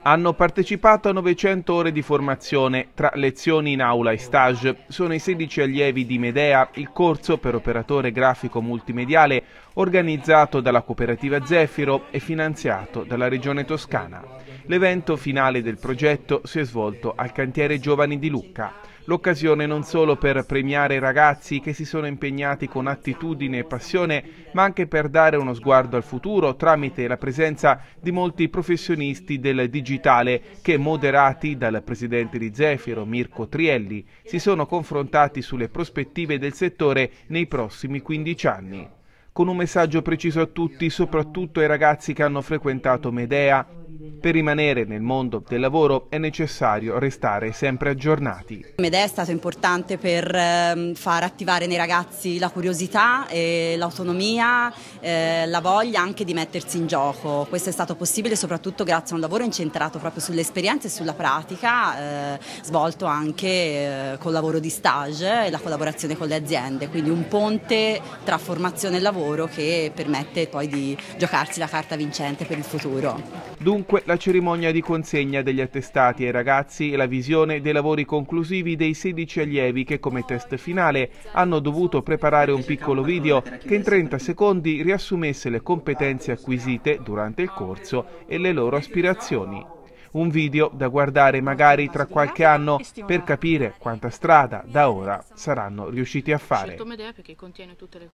Hanno partecipato a 900 ore di formazione, tra lezioni in aula e stage. Sono i 16 allievi di Medea, il corso per operatore grafico multimediale organizzato dalla cooperativa Zefiro e finanziato dalla Regione Toscana. L'evento finale del progetto si è svolto al cantiere Giovani di Lucca. L'occasione non solo per premiare i ragazzi che si sono impegnati con attitudine e passione, ma anche per dare uno sguardo al futuro tramite la presenza di molti professionisti del digitale che, moderati dal presidente di Zefiro, Mirko Trielli, si sono confrontati sulle prospettive del settore nei prossimi 15 anni con un messaggio preciso a tutti, soprattutto ai ragazzi che hanno frequentato Medea, per rimanere nel mondo del lavoro è necessario restare sempre aggiornati. Ed è stato importante per ehm, far attivare nei ragazzi la curiosità, l'autonomia, eh, la voglia anche di mettersi in gioco. Questo è stato possibile soprattutto grazie a un lavoro incentrato proprio sull'esperienza e sulla pratica, eh, svolto anche eh, col lavoro di stage e la collaborazione con le aziende, quindi un ponte tra formazione e lavoro che permette poi di giocarsi la carta vincente per il futuro. Dunque la cerimonia di consegna degli attestati ai ragazzi e la visione dei lavori conclusivi dei 16 allievi che come test finale hanno dovuto preparare un piccolo video che in 30 secondi riassumesse le competenze acquisite durante il corso e le loro aspirazioni. Un video da guardare magari tra qualche anno per capire quanta strada da ora saranno riusciti a fare.